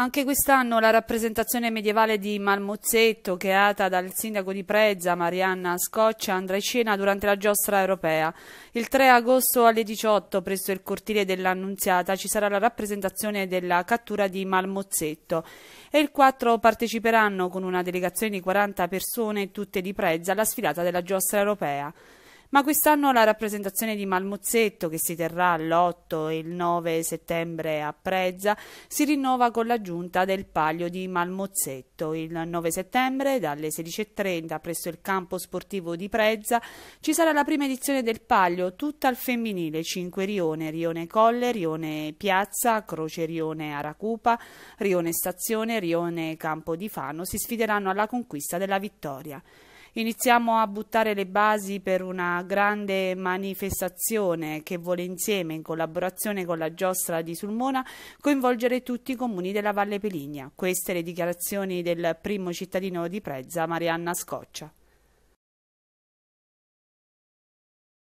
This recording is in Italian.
Anche quest'anno la rappresentazione medievale di Malmozzetto, creata dal sindaco di Prezza Marianna Scoccia, andrà in scena durante la giostra europea. Il 3 agosto alle 18 presso il cortile dell'Annunziata ci sarà la rappresentazione della cattura di Malmozzetto e il 4 parteciperanno con una delegazione di 40 persone, tutte di Prezza, alla sfilata della giostra europea ma quest'anno la rappresentazione di Malmozzetto, che si terrà l'8 e il 9 settembre a Prezza, si rinnova con l'aggiunta del Palio di Malmozzetto. Il 9 settembre, dalle 16.30, presso il campo sportivo di Prezza, ci sarà la prima edizione del Palio, tutta al femminile, 5 Rione, Rione Colle, Rione Piazza, Croce Rione Aracupa, Rione Stazione, Rione Campo di Fano, si sfideranno alla conquista della vittoria iniziamo a buttare le basi per una grande manifestazione che vuole insieme, in collaborazione con la giostra di Sulmona, coinvolgere tutti i comuni della Valle Peligna. Queste le dichiarazioni del primo cittadino di Prezza, Marianna Scoccia.